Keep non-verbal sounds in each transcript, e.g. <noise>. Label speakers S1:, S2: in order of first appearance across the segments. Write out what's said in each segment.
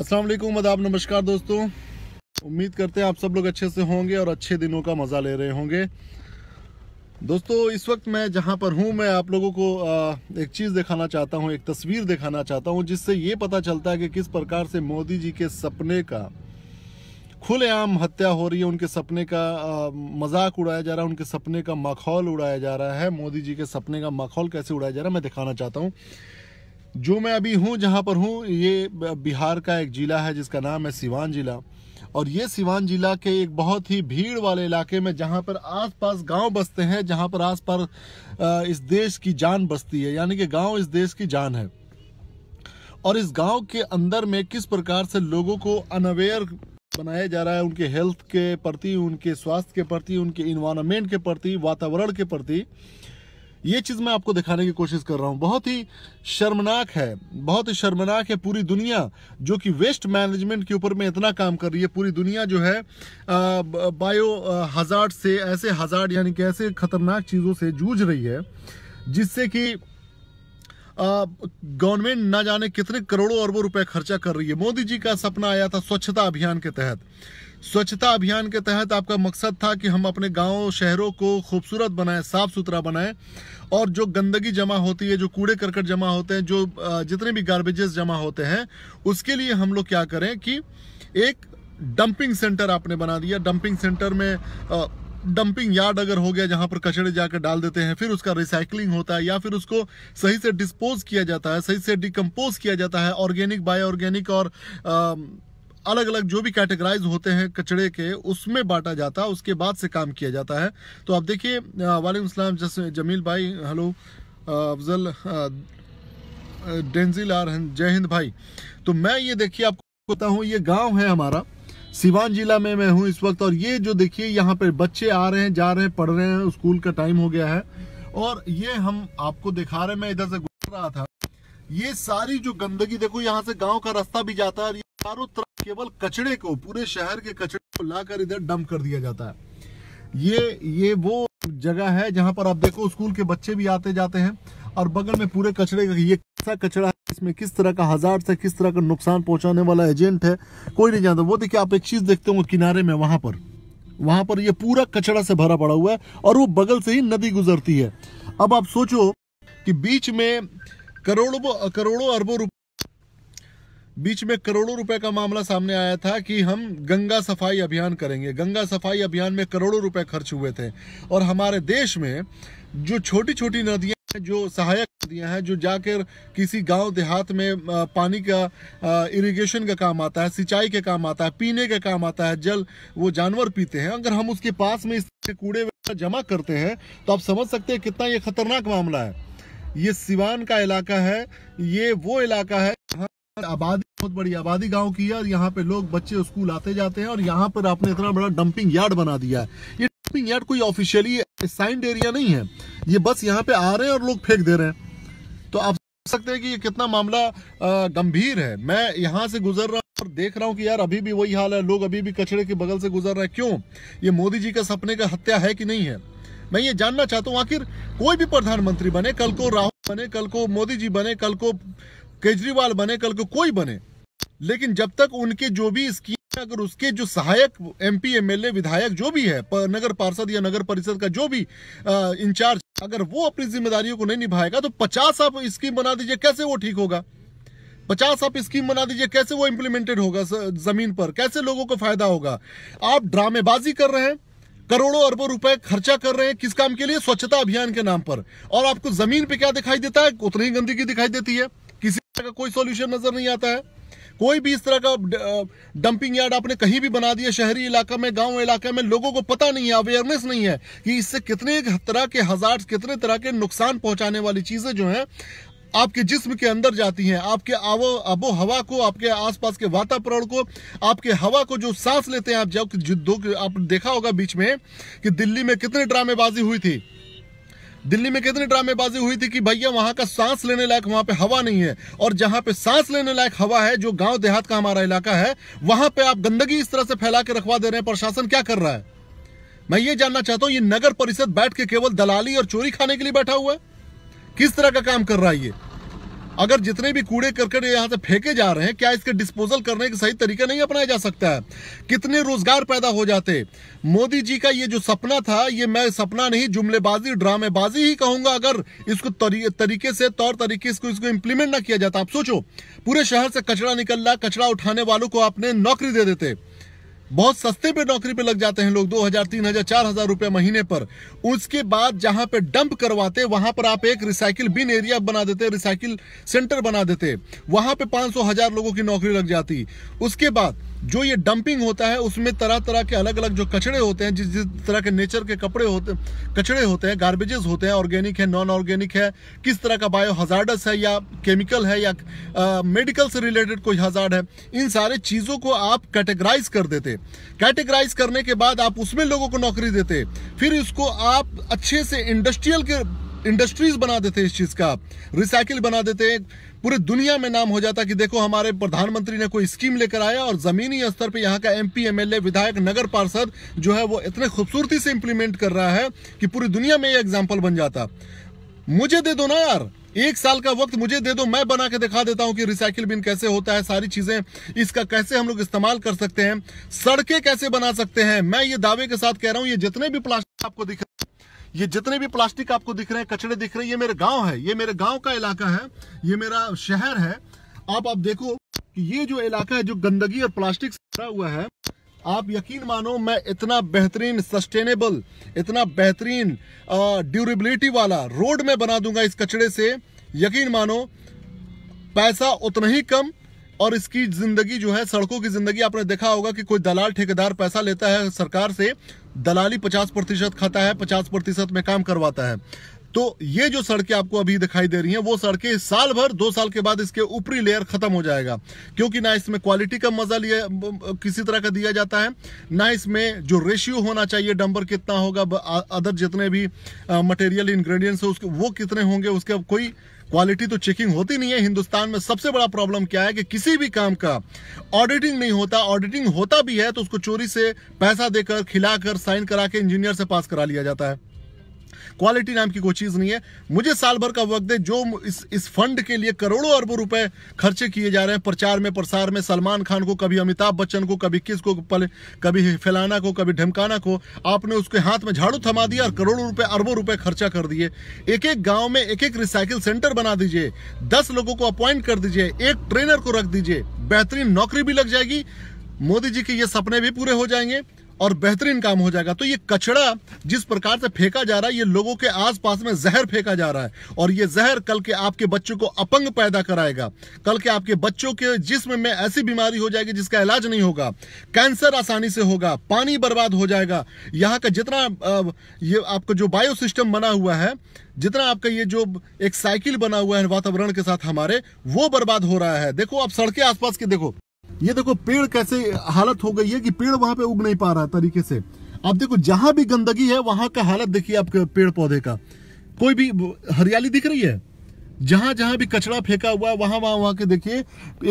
S1: अस्सलाम वालेकुम आदाब नमस्कार दोस्तों उम्मीद करते हैं आप सब लोग अच्छे से होंगे और अच्छे दिनों का मज़ा ले रहे होंगे दोस्तों इस वक्त मैं जहां पर हूं मैं आप लोगों को एक चीज़ दिखाना चाहता हूं एक तस्वीर दिखाना चाहता हूं जिससे ये पता चलता है कि किस प्रकार से मोदी जी के सपने का खुलेआम हत्या हो रही है उनके सपने का मजाक उड़ाया जा रहा है उनके सपने का माखौल उड़ाया जा रहा है मोदी जी के सपने का माखौल कैसे उड़ाया जा रहा है मैं दिखाना चाहता हूँ जो मैं अभी हूँ जहाँ पर हूँ ये बिहार का एक जिला है जिसका नाम है सिवान जिला और ये सिवान जिला के एक बहुत ही भीड़ वाले इलाके में जहाँ पर आसपास गांव बसते हैं जहाँ पर आस पास इस देश की जान बसती है यानी कि गांव इस देश की जान है और इस गांव के अंदर में किस प्रकार से लोगों को अनअवेयर बनाया जा रहा है उनके हेल्थ के प्रति उनके स्वास्थ्य के प्रति उनके इन्वायरमेंट के प्रति वातावरण के प्रति ये चीज मैं आपको दिखाने की कोशिश कर रहा हूँ बहुत ही शर्मनाक है बहुत ही शर्मनाक है पूरी दुनिया जो कि वेस्ट मैनेजमेंट के ऊपर में इतना काम कर रही है पूरी दुनिया जो है बायो हजार से ऐसे हजार यानी कि ऐसे खतरनाक चीज़ों से जूझ रही है जिससे कि गवर्नमेंट ना जाने कितने करोड़ों अरबों रुपए खर्चा कर रही है मोदी जी का सपना आया था स्वच्छता अभियान के तहत स्वच्छता अभियान के तहत आपका मकसद था कि हम अपने गाँव शहरों को खूबसूरत बनाएं साफ सुथरा बनाएं और जो गंदगी जमा होती है जो कूड़े करकट जमा होते हैं जो जितने भी गार्बेजेस जमा होते हैं उसके लिए हम लोग क्या करें कि एक डंपिंग सेंटर आपने बना दिया डंपिंग सेंटर में डंपिंग यार्ड अगर हो गया जहां पर कचड़े जाकर डाल देते हैं फिर उसका रिसाइकलिंग होता है या फिर उसको सही से डिस्पोज किया जाता है सही से डिकम्पोज किया जाता है ऑर्गेनिक बाय ऑर्गेनिक और आ, अलग अलग जो भी कैटेगराइज होते हैं कचड़े के उसमें बांटा जाता है उसके बाद से काम किया जाता है तो आप देखिए वालेकाम जमील भाई हेलो अफजल डेंजिल आर जय हिंद भाई तो मैं ये देखिए आपको बता हूँ ये गांव है हमारा सिवान जिला में मैं हूँ इस वक्त और ये जो देखिए यहाँ पे बच्चे आ रहे हैं जा रहे हैं पढ़ रहे हैं स्कूल का टाइम हो गया है और ये हम आपको दिखा रहे हैं मैं इधर से गुजर रहा था ये सारी जो गंदगी देखो यहाँ से गांव का रास्ता भी जाता है चारों तरफ केवल कचड़े को पूरे शहर के कचड़े को लाकर इधर डंप कर दिया जाता है ये ये वो जगह है जहाँ पर आप देखो स्कूल के बच्चे भी आते जाते हैं और बगल में पूरे कचड़े का ये कैसा कचड़ा है इसमें किस तरह का हजार से किस तरह का नुकसान पहुंचाने वाला एजेंट है कोई नहीं जानता वो देखिए आप एक चीज देखते हो किनारे में वहां पर वहां पर ये पूरा कचड़ा से भरा पड़ा हुआ है और वो बगल से ही नदी गुजरती है अब आप सोचो कि बीच में करोड़ों करोड़ों अरबों रुपए बीच में करोड़ों रुपए का मामला सामने आया था कि हम गंगा सफाई अभियान करेंगे गंगा सफाई अभियान में करोड़ों रुपए खर्च हुए थे और हमारे देश में जो छोटी छोटी नदियां जो सहायक नदियां हैं जो जाकर किसी गांव देहात में पानी का इरिगेशन का काम आता है सिंचाई के काम आता है पीने का काम आता है जल वो जानवर पीते हैं अगर हम उसके पास में इस कूड़े वगैरह जमा करते हैं तो आप समझ सकते हैं कितना ये खतरनाक मामला है ये सिवान का इलाका है ये वो इलाका है आबादी बहुत बड़ी आबादी गांव की है और यहाँ पे लोग बच्चे स्कूल आते जाते हैं और यहाँ पर आपने इतना बड़ा डंपिंग यार्ड बना दिया है ये डंपिंग यार्ड कोई ऑफिशियली साइंड एरिया नहीं है ये बस यहाँ पे आ रहे हैं और लोग फेंक दे रहे हैं तो आप समझ सकते हैं कि ये कितना मामला गंभीर है मैं यहाँ से गुजर रहा हूँ और देख रहा हूँ कि यार अभी भी वही हाल है लोग अभी भी कचरे के बगल से गुजर रहे हैं क्यों ये मोदी जी का सपने का हत्या है कि नहीं है मैं ये जानना चाहता हूँ आखिर कोई भी प्रधानमंत्री बने कल को राहुल बने कल को मोदी जी बने कल को केजरीवाल बने कल को कोई बने लेकिन जब तक उनके जो भी स्कीम अगर उसके जो सहायक एमपी एमएलए विधायक जो भी है नगर पार्षद या नगर परिषद का जो भी इंचार्ज अगर वो अपनी जिम्मेदारियों को नहीं निभाएगा तो पचास आप स्कीम बना दीजिए कैसे वो ठीक होगा पचास आप स्कीम बना दीजिए कैसे वो इम्प्लीमेंटेड होगा जमीन पर कैसे लोगों को फायदा होगा आप ड्रामेबाजी कर रहे हैं करोड़ों अरबों रुपए खर्चा कर रहे हैं किस काम के लिए स्वच्छता अभियान के नाम पर और आपको जमीन पे क्या दिखाई देता है उतनी ही गंदगी दिखाई देती है का कोई सोल्यूशन नजर नहीं आता है कोई भी इस तरह का डंपिंग यार्ड आपने कहीं भी बना दिया शहरी इलाके में गांव इलाके में लोगों को पता नहीं है अवेयरनेस नहीं है कि इससे कितने तरह के हजार कितने तरह के नुकसान पहुंचाने वाली चीजें जो हैं आपके जिस्म के अंदर जाती हैं आपके आवो आबो हवा को आपके आसपास के वातावरण को आपके हवा को जो सांस लेते हैं आप जब आप देखा होगा बीच में कि दिल्ली में कितनी ड्रामेबाजी हुई थी दिल्ली में कितनी ड्रामेबाजी हुई थी कि भैया वहां का सांस लेने लायक वहां पे हवा नहीं है और जहां पे सांस लेने लायक हवा है जो गांव देहात का हमारा इलाका है वहां पे आप गंदगी इस तरह से फैला के रखवा दे रहे हैं प्रशासन क्या कर रहा है मैं ये जानना चाहता हूं ये नगर परिषद बैठ के केवल दलाली और चोरी खाने के लिए बैठा हुआ है किस तरह का काम कर रहा है ये अगर जितने भी कूड़े करकट यहाँ से फेंके जा रहे हैं क्या इसके डिस्पोजल करने का सही तरीका नहीं अपनाया जा सकता है कितने रोजगार पैदा हो जाते मोदी जी का ये जो सपना था ये मैं सपना नहीं जुमलेबाजी ड्रामेबाजी ही कहूंगा अगर इसको तरी, तरीके से तौर तरीके इसको इसको इम्प्लीमेंट ना किया जाता आप सोचो पूरे शहर से कचरा निकल रहा कचरा उठाने वालों को आपने नौकरी दे देते बहुत सस्ते पे नौकरी पे लग जाते हैं लोग दो हजार तीन हजार चार हजार रुपए महीने पर उसके बाद जहां पे डंप करवाते वहां पर आप एक रिसाइकिल बिन एरिया बना देते रिसाइकिल सेंटर बना देते वहां पे पांच सौ हजार लोगों की नौकरी लग जाती उसके बाद जो ये डंपिंग होता है उसमें तरह तरह के अलग अलग जो कचड़े होते हैं जिस जिस तरह के नेचर के कपड़े होते कचड़े होते हैं गार्बेजेस होते हैं ऑर्गेनिक है नॉन ऑर्गेनिक है किस तरह का बायो हजार्डस है या केमिकल है या मेडिकल से रिलेटेड कोई हजार्ड है इन सारे चीज़ों को आप कैटेगराइज कर देते कैटेगराइज करने के बाद आप उसमें लोगों को नौकरी देते फिर इसको आप अच्छे से इंडस्ट्रियल के इंडस्ट्रीज बना देते इस चीज का रिसाइकिल बना देते पूरे दुनिया में नाम हो जाता कि देखो हमारे प्रधानमंत्री ने कोई स्कीम लेकर आया और जमीनी स्तर पे यहाँ का एमपी एमएलए विधायक नगर पार्षद जो है वो इतने खूबसूरती से इम्प्लीमेंट कर रहा है कि पूरी दुनिया में ये एग्जाम्पल बन जाता मुझे दे दो ना यार एक साल का वक्त मुझे दे दो मैं बना के दिखा देता हूं कि रिसाइकिल बिन कैसे होता है सारी चीजें इसका कैसे हम लोग इस्तेमाल कर सकते हैं सड़कें कैसे बना सकते हैं मैं ये दावे के साथ कह रहा हूं ये जितने भी प्लास्टिक आपको दिख ये जितने भी प्लास्टिक आपको दिख रहे हैं कचड़े दिख रहे हैं ये मेरे गांव है ये मेरे गांव का इलाका है ये मेरा शहर है आप आप देखो कि ये जो इलाका है जो गंदगी और प्लास्टिक से हुआ है आप यकीन मानो मैं इतना बेहतरीन सस्टेनेबल इतना बेहतरीन ड्यूरेबिलिटी वाला रोड में बना दूंगा इस कचड़े से यकीन मानो पैसा उतना ही कम और इसकी जिंदगी जो है सड़कों की जिंदगी आपने देखा होगा कि कोई दलाल ठेकेदार पैसा लेता है सरकार से दलाली पचास प्रतिशत खाता है पचास प्रतिशत में काम करवाता है तो ये जो सड़कें आपको अभी दिखाई दे रही हैं वो सड़कें साल भर दो साल के बाद इसके ऊपरी लेयर खत्म हो जाएगा क्योंकि ना इसमें क्वालिटी का मजा लिया किसी तरह का दिया जाता है ना इसमें जो रेशियो होना चाहिए डंबर कितना होगा अदर जितने भी मटेरियल इंग्रेडिएंट्स है उसके वो कितने होंगे उसके कोई क्वालिटी तो चेकिंग होती नहीं है हिंदुस्तान में सबसे बड़ा प्रॉब्लम क्या है कि किसी भी काम का ऑडिटिंग नहीं होता ऑडिटिंग होता भी है तो उसको चोरी से पैसा देकर खिलाकर साइन करा के इंजीनियर से पास करा लिया जाता है क्वालिटी नाम की कोई चीज़ नहीं है मुझे साल भर का वक्त दे जो इस इस फंड के लिए करोड़ों अरबों रुपए खर्चे किए जा रहे हैं प्रचार में प्रसार में सलमान खान को कभी अमिताभ बच्चन को कभी किस को कभी फैलाना को कभी ढमकाना को आपने उसके हाथ में झाड़ू थमा दिया और करोड़ों रुपए अरबों रुपए खर्चा कर दिए एक एक गाँव में एक एक रिसाइकिल सेंटर बना दीजिए दस लोगों को अपॉइंट कर दीजिए एक ट्रेनर को रख दीजिए बेहतरीन नौकरी भी लग जाएगी मोदी जी के ये सपने भी पूरे हो जाएंगे और बेहतरीन काम हो जाएगा तो ये कचड़ा जिस प्रकार से फेंका जा रहा है ये लोगों के आसपास में जहर फेंका जा रहा है और ये जहर कल के आपके बच्चों को अपंग पैदा कराएगा कल के आपके बच्चों के जिसम में ऐसी बीमारी हो जाएगी जिसका इलाज नहीं होगा कैंसर आसानी से होगा पानी बर्बाद हो जाएगा यहाँ का जितना ये आपका जो बायो सिस्टम बना हुआ है जितना आपका ये जो एक साइकिल बना हुआ है वातावरण के साथ हमारे वो बर्बाद हो रहा है देखो आप सड़कें आसपास के देखो ये देखो पेड़ कैसे हालत हो गई है कि पेड़ वहां पे उग नहीं पा रहा तरीके से आप देखो जहां भी गंदगी है वहां का हालत देखिए आपके पेड़ पौधे का कोई भी हरियाली दिख रही है जहां जहां भी कचरा फेंका हुआ है वहां वहां वहां के देखिए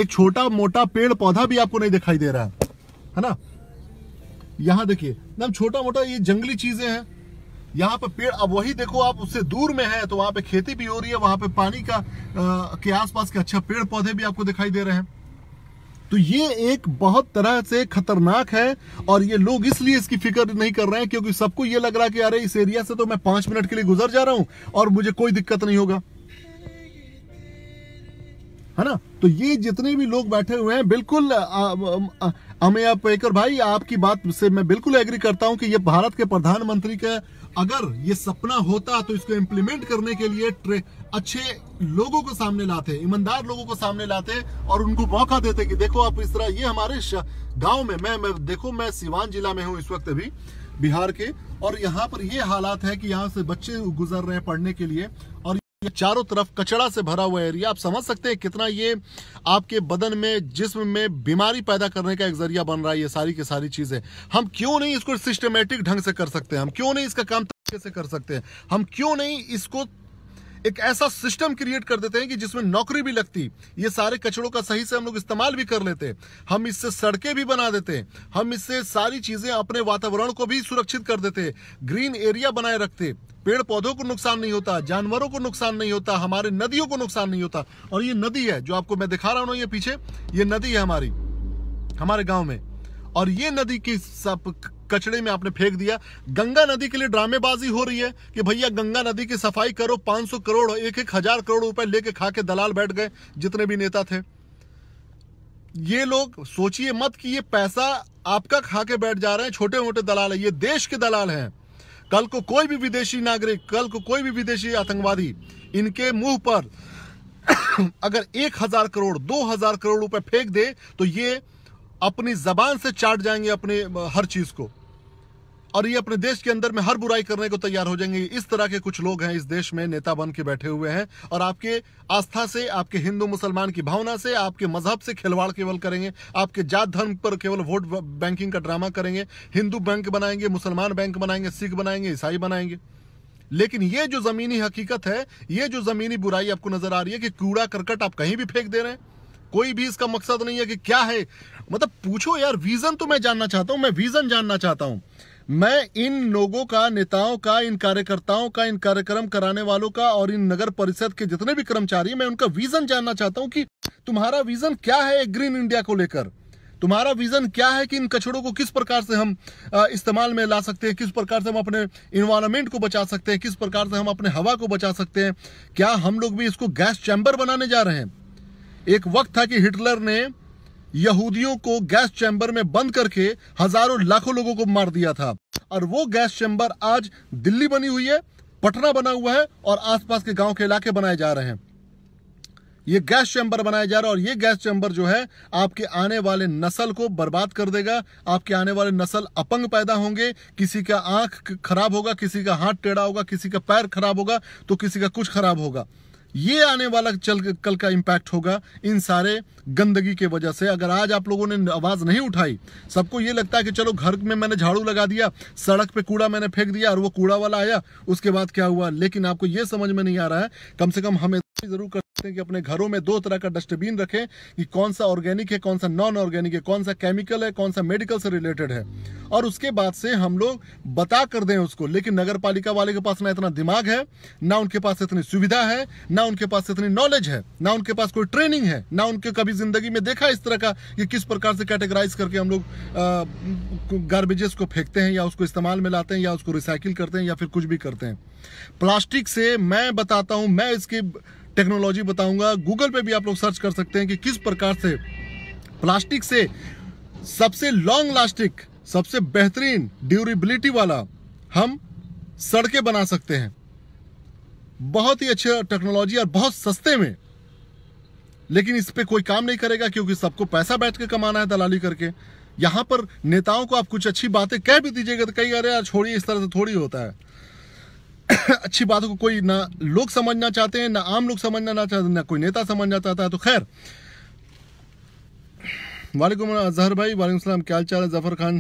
S1: एक छोटा मोटा पेड़ पौधा भी आपको नहीं दिखाई दे रहा है है ना यहाँ देखिए ना छोटा मोटा ये जंगली चीजें हैं यहाँ पे पेड़ अब वही देखो आप उससे दूर में है तो वहां पे खेती भी हो रही है वहां पे पानी का आ, के आसपास के अच्छा पेड़ पौधे भी आपको दिखाई दे रहे हैं तो ये एक बहुत तरह से खतरनाक है और ये लोग इसलिए इसकी फिक्र नहीं कर रहे हैं क्योंकि सबको ये लग रहा है कि अरे इस एरिया से तो मैं पांच मिनट के लिए गुजर जा रहा हूं और मुझे कोई दिक्कत नहीं होगा है ना तो ये जितने भी लोग बैठे हुए हैं बिल्कुल अमेय पेकर भाई आपकी बात से मैं बिल्कुल एग्री करता हूं कि ये भारत के प्रधानमंत्री का अगर ये सपना होता तो इसको इम्प्लीमेंट करने के लिए अच्छे लोगों को सामने लाते ईमानदार लोगों को सामने लाते और उनको मौका देते कि देखो आप इस तरह ये हमारे गांव में मैं, मैं देखो मैं सिवान जिला में हूँ इस वक्त अभी बिहार के और यहाँ पर ये हालात है कि यहाँ से बच्चे गुजर रहे हैं पढ़ने के लिए और ये चारों तरफ कचड़ा से भरा हुआ एरिया आप समझ सकते हैं कितना ये आपके बदन में जिस्म में बीमारी पैदा करने का एक जरिया बन रहा है ये सारी की सारी चीजें हम क्यों नहीं इसको सिस्टमेटिक ढंग से कर सकते हैं हम क्यों नहीं इसका काम तरीके से कर सकते हैं हम क्यों नहीं इसको एक ऐसा सिस्टम क्रिएट कर देते हैं कि जिसमें नौकरी भी लगती ये सारे कचड़ों का सही से हम लोग इस्तेमाल भी कर लेते हम इससे सड़कें भी बना देते हम इससे सारी चीजें अपने वातावरण को भी सुरक्षित कर देते ग्रीन एरिया बनाए रखते पेड़ पौधों को नुकसान नहीं होता जानवरों को नुकसान नहीं होता हमारे नदियों को नुकसान नहीं होता और ये नदी है जो आपको मैं दिखा रहा हूँ ये पीछे ये नदी है हमारी हमारे गाँव में और ये नदी की सब कचड़े में आपने फेंक दिया गंगा नदी के लिए ड्रामेबाजी हो रही है कि भैया गंगा नदी की सफाई करो 500 करोड़ एक एक हजार करोड़ रुपए लेके खा के दलाल बैठ गए जितने भी नेता थे ये लोग सोचिए मत कि ये पैसा आपका खा के बैठ जा रहे हैं छोटे मोटे दलाल है ये देश के दलाल हैं कल को कोई भी विदेशी नागरिक कल को कोई भी विदेशी आतंकवादी इनके मुंह पर <coughs> अगर एक हजार करोड़ दो हजार करोड़ रुपए फेंक दे तो ये अपनी जबान से चाट जाएंगे अपने हर चीज को और ये अपने देश के अंदर में हर बुराई करने को तैयार हो जाएंगे इस तरह के कुछ लोग हैं इस देश में नेता बन के बैठे हुए हैं और आपके आस्था से आपके हिंदू मुसलमान की भावना से आपके मजहब से खिलवाड़ केवल करेंगे आपके जात धर्म पर केवल वोट बैंकिंग का ड्रामा करेंगे हिंदू बैंक बनाएंगे मुसलमान बैंक बनाएंगे सिख बनाएंगे ईसाई बनाएंगे लेकिन ये जो जमीनी हकीकत है ये जो जमीनी बुराई आपको नजर आ रही है कि कूड़ा करकट आप कहीं भी फेंक दे रहे हैं कोई भी इसका मकसद नहीं है कि क्या है मतलब पूछो यार विजन तो मैं जानना चाहता हूं मैं विजन जानना चाहता हूं मैं इन लोगों का नेताओं का इन कार्यकर्ताओं का इन कार्यक्रम कराने वालों का और इन नगर परिषद के जितने भी कर्मचारी मैं उनका विजन जानना चाहता हूँ कि तुम्हारा विजन क्या है ग्रीन इंडिया को लेकर तुम्हारा विजन क्या है कि इन कचड़ों को किस प्रकार से हम इस्तेमाल में ला सकते हैं किस प्रकार से हम अपने इन्वायरमेंट को बचा सकते हैं किस प्रकार से हम अपने हवा को बचा सकते हैं क्या हम लोग भी इसको गैस चैम्बर बनाने जा रहे हैं एक वक्त था कि हिटलर ने यहूदियों को गैस चैम्बर में बंद करके हजारों लाखों लोगों को मार दिया था और वो गैस चैम्बर आज दिल्ली बनी हुई है पटना बना हुआ है और आसपास के गांव के इलाके बनाए जा रहे हैं ये गैस चैम्बर बनाया जा रहा है और ये गैस चैम्बर जो है आपके आने वाले नस्ल को बर्बाद कर देगा आपके आने वाले नस्ल अपंग पैदा होंगे किसी का आंख खराब होगा किसी का हाथ टेढ़ा होगा किसी का पैर खराब होगा तो किसी का कुछ खराब होगा ये आने वाला चल कल का इम्पैक्ट होगा इन सारे गंदगी के वजह से अगर आज आप लोगों ने आवाज़ नहीं उठाई सबको ये लगता है कि चलो घर में मैंने झाड़ू लगा दिया सड़क पे कूड़ा मैंने फेंक दिया और वो कूड़ा वाला आया उसके बाद क्या हुआ लेकिन आपको ये समझ में नहीं आ रहा है कम से कम हमें जरूर कर सकते हैं कि अपने घरों में दो तरह का डस्टबिन रखें कि कौन सा ऑर्गेनिक है कौन सा नॉन ऑर्गेनिक है कौन सा केमिकल है कौन सा मेडिकल से रिलेटेड है और उसके बाद से हम लोग बता कर दें उसको लेकिन नगर पालिका वाले के पास ना इतना दिमाग है ना उनके पास इतनी सुविधा है ना उनके पास इतनी नॉलेज है ना उनके पास कोई ट्रेनिंग है ना उनके कभी जिंदगी में देखा इस तरह का कि किस प्रकार से कैटेगराइज करके हम लोग गार्बेजेस को फेंकते हैं या उसको इस्तेमाल में लाते हैं या उसको रिसाइकिल करते हैं या फिर कुछ भी करते हैं प्लास्टिक से मैं बताता हूँ मैं इसकी टेक्नोलॉजी बताऊंगा गूगल पे भी आप लोग सर्च कर सकते हैं कि किस प्रकार से प्लास्टिक से सबसे लॉन्ग लास्टिक सबसे बेहतरीन ड्यूरेबिलिटी वाला हम सड़कें बना सकते हैं बहुत ही अच्छी टेक्नोलॉजी और बहुत सस्ते में लेकिन इस पर कोई काम नहीं करेगा क्योंकि सबको पैसा बैठ के कमाना है दलाली करके यहां पर नेताओं को आप कुछ अच्छी बातें कह भी दीजिएगा तो कई अरे यार छोड़िए इस तरह से थोड़ी होता है <coughs> अच्छी बातों को कोई ना लोग समझना चाहते हैं ना आम लोग समझना ना चाहते ना कोई नेता समझना चाहता है तो खैर वालेकुम अजहर भाई वालेकुम सलाम क्या चाल है जफर खान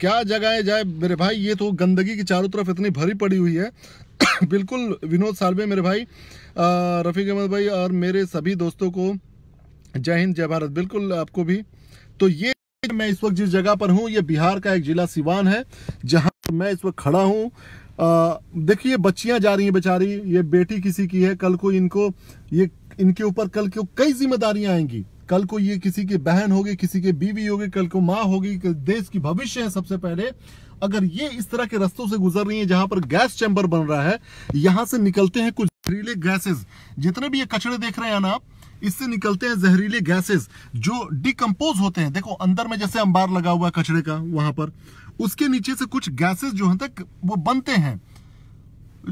S1: क्या जगह जाए मेरे भाई ये तो गंदगी की चारों तरफ इतनी भरी पड़ी हुई है <coughs> बिल्कुल विनोद सालवे मेरे भाई रफ़ीक अहमद भाई और मेरे सभी दोस्तों को जय हिंद जय भारत बिल्कुल आपको भी तो ये मैं इस वक्त जिस जगह पर हूँ ये बिहार का एक जिला सिवान है जहाँ मैं इस वक्त खड़ा हूँ देखिए बच्चियां जा रही हैं बेचारी ये बेटी किसी की है कल को इनको ये इनके ऊपर कल को कई जिम्मेदारियां आएंगी कल को ये किसी की बहन होगी किसी की बीवी होगी कल को माँ होगी देश की भविष्य है सबसे पहले अगर ये इस तरह के रस्तों से गुजर रही है जहां पर गैस चैम्बर बन रहा है यहां से निकलते हैं कुछ जहरीले गैसेस जितने भी ये कचड़े देख रहे हैं ना आप इससे निकलते हैं जहरीले गैसेस जो डिकम्पोज होते हैं देखो अंदर में जैसे अंबार लगा हुआ है कचड़े का वहां पर उसके नीचे से कुछ गैसेस जो है तक वो बनते हैं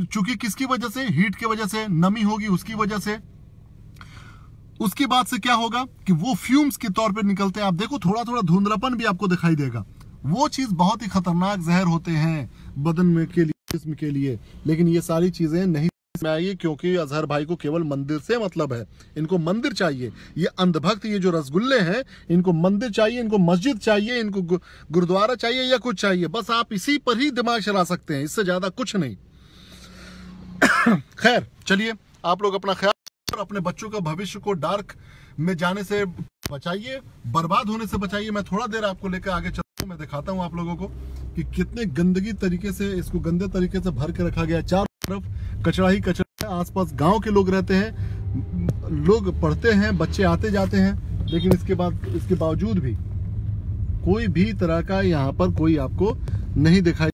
S1: चूंकि किसकी वजह से हीट की वजह से नमी होगी उसकी वजह से उसके बाद से क्या होगा कि वो फ्यूम्स के तौर पर निकलते हैं आप देखो थोड़ा थोड़ा धुंधलापन भी आपको दिखाई देगा वो चीज बहुत ही खतरनाक जहर होते हैं बदन में के लिए जिसम के लिए लेकिन ये सारी चीजें नहीं में आइए क्योंकि अजहर भाई को केवल मंदिर से मतलब है इनको मंदिर चाहिए ये अंधभक्त ये जो रसगुल्ले हैं इनको मंदिर चाहिए इनको मस्जिद चाहिए इनको गुरुद्वारा चाहिए या कुछ चाहिए बस आप इसी पर ही दिमाग चला सकते हैं इससे ज़्यादा कुछ नहीं <coughs> खैर चलिए आप लोग अपना ख्याल और अपने बच्चों का भविष्य को डार्क में जाने से बचाइए बर्बाद होने से बचाइए मैं थोड़ा देर आपको लेकर आगे चलता हूँ मैं दिखाता हूँ आप लोगों को कि कितने गंदगी तरीके से इसको गंदे तरीके से भर के रखा गया चार तरफ कचरा ही कचरा है आसपास गांव के लोग रहते हैं लोग पढ़ते हैं बच्चे आते जाते हैं लेकिन इसके बाद इसके बावजूद भी कोई भी तरह का यहाँ पर कोई आपको नहीं दिखाई